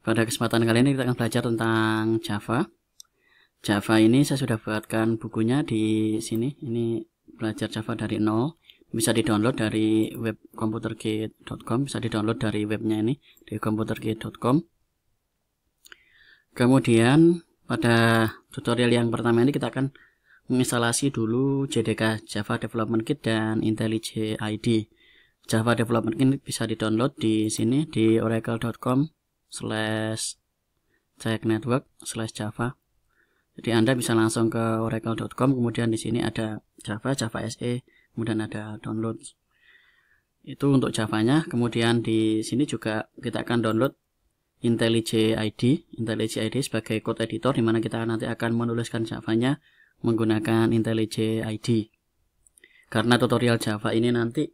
Pada kesempatan kali ini kita akan belajar tentang Java. Java ini saya sudah buatkan bukunya di sini. Ini belajar Java dari nol. Bisa di-download dari web komputerkit.com. bisa di-download dari webnya ini di komputerkit.com. Kemudian pada tutorial yang pertama ini kita akan menginstalasi dulu JDK Java Development Kit dan IntelliJ ID. Java Development Kit bisa di-download di sini di oracle.com slash check network slash java jadi Anda bisa langsung ke oracle.com kemudian di sini ada Java, Java SE, kemudian ada download. Itu untuk Javanya, kemudian di sini juga kita akan download IntelliJ ID, IntelliJ ID sebagai code editor di mana kita nanti akan menuliskan Javanya menggunakan IntelliJ ID. Karena tutorial Java ini nanti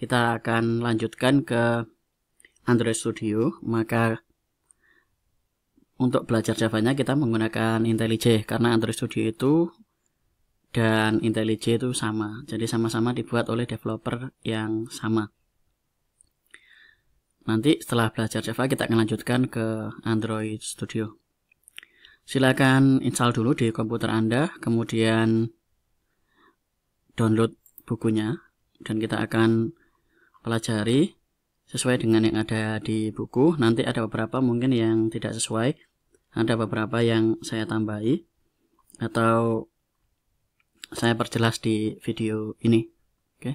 kita akan lanjutkan ke Android Studio, maka untuk belajar Java nya kita menggunakan IntelliJ karena Android Studio itu dan IntelliJ itu sama. Jadi sama-sama dibuat oleh developer yang sama. Nanti setelah belajar Java kita akan lanjutkan ke Android Studio. Silakan install dulu di komputer Anda, kemudian download bukunya dan kita akan pelajari sesuai dengan yang ada di buku. Nanti ada beberapa mungkin yang tidak sesuai, ada beberapa yang saya tambahi atau saya perjelas di video ini. Oke. Okay.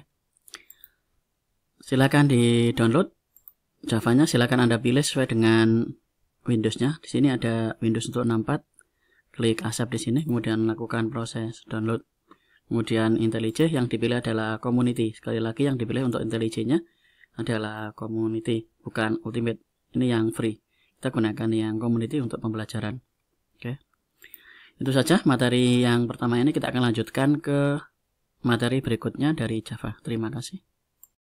Silakan di-download Javanya, silakan Anda pilih sesuai dengan windowsnya Di sini ada Windows untuk 64. Klik accept di sini, kemudian lakukan proses download. Kemudian IntelliJ yang dipilih adalah community. Sekali lagi yang dipilih untuk IntelliJ-nya adalah community, bukan ultimate. Ini yang free. Kita gunakan yang community untuk pembelajaran. Oke. Okay. Itu saja materi yang pertama ini kita akan lanjutkan ke materi berikutnya dari Java. Terima kasih.